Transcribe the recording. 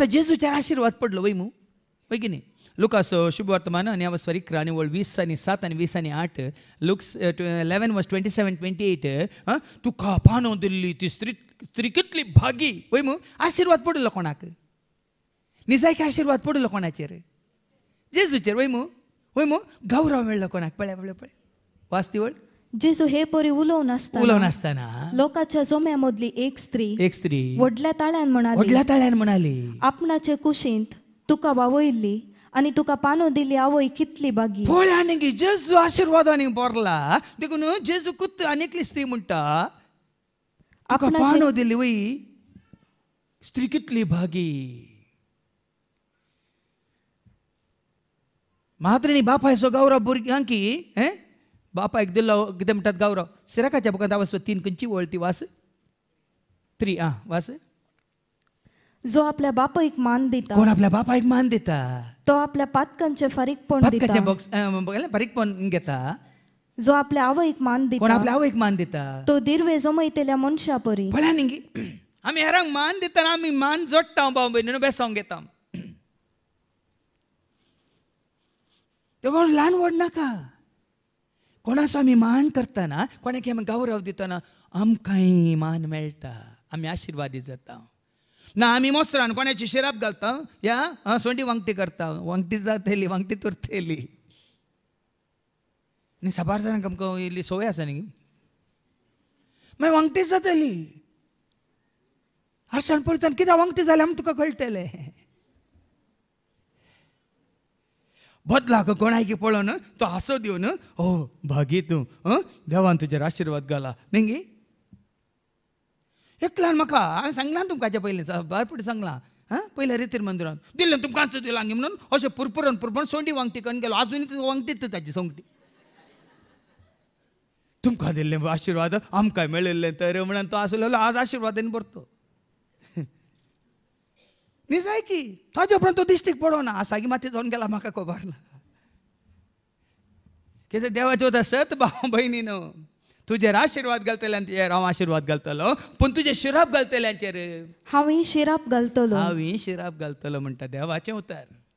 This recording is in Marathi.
आता ಜೇಸು आशीर्वाद पडलो वैमू वै की नाही असो शुभवर्तमान आणि अवस्वरी आणि वळ वीस आणि सात आणि वीस आणि आठ looks eleven was twenty seven twenty eight तू तुका पानो दिल्ली ती स्त्री स्त्री कितली भागी वै मग आशीर्वाद पडलो कोणाक निजायकी आशीर्वाद पडलो कोणाचेर जेजूचेर वय वैमू गौरव मेळ्ळो कोणाक पळ्या पळय पळय वाचती जेजू हे पोरी उलोवन आसता उलोवन लोकांच्या लोकाच्या मधली एक स्त्री एक स्त्री वडल्या ताळ्यान म्हणाली वडल्या ताळ्यान म्हणाली आपणाचे कुशींत तुका वावयल्ली आणि तुका पानो दिली आवय कितली बागी पळय जेसु जेजू आशिर्वादांनी बोरला देखून जेजू कुत आनीकली स्त्री म्हणटा आपण पानो दिली वय स्त्री कितली भागी सो बापायचो गावरा भुरग्यांकी हे बापा एक दिलो एकदम म्हणटात गावराव सिराकाच्या बुकांत आवस तीन खंयची वळती वास त्री आ वास जो आपल्या एक मान दिता कोण आपल्या बापायक मान दिता तो आपल्या पातकांचे फारीकपण पातकाचे बॉक्स फारीकपण घेता जो आपल्या आवयक मान दिता कोण आपल्या आवयक मान दिता तो दिर्वे जमयतेल्या मनशा परी पळा निंगी आम्ही हेरांक मान देताना आम्ही मान जोडटा भाव भयणीन बेसांव घेता तेव्हा ल्हान वड नाका कोणाचो आमी मान करताना कोणाक आमी गौरव दितना आमकांय मान मेळटा आम्ही आशिर्वादी जाता ना आम्ही मोसरान कोणाची शिराप घालता या सोंडी वांगटी करता वांगटी जातली वांगटी तुरतेली न्ही साबार जाणांक आमकां इल्ली सोय आसा न्ही मागीर वांगटीच जातली आरशान पळयतना कित्याक वांगटी जाल्यार आमी तुका कळटलें बदलाक कोणायकी पळोन तो हासो दिवन हो भागी तूं देवान तुजेर आशिर्वाद घाला न्ही एकल्यान म्हाका हांवें सांगलां तुमकां पयलीं फुडें सांगलां हां पयल्या रेतीर मंदिरान दिल्लें तुमकां आसूं दिलां गे म्हणून अशें पुरपुरन पुरपुरन सोंडी वांगटी कन गेलो आजुनूय वांगटीत ताची सोंगटी तुमकां दिल्लें आशिर्वाद आमकां मेळिल्लें तर म्हणून तो आसलेलो आज आशिर्वादान भरतो निज जाय की ताजे उपरांत तो दिश्टीक पडो ना की माती जाऊन गेला म्हाका खबर ना कित्याक देवाचे होता सत भाव भयणी न्हू तुझेर आशिर्वाद घालतल्यांचेर हांव आशिर्वाद घालतलो पूण तुझे शिराप घालतल्यांचेर हांव शिराप घालतलो हांव शिराप घालतलो म्हणटा देवाचें उतार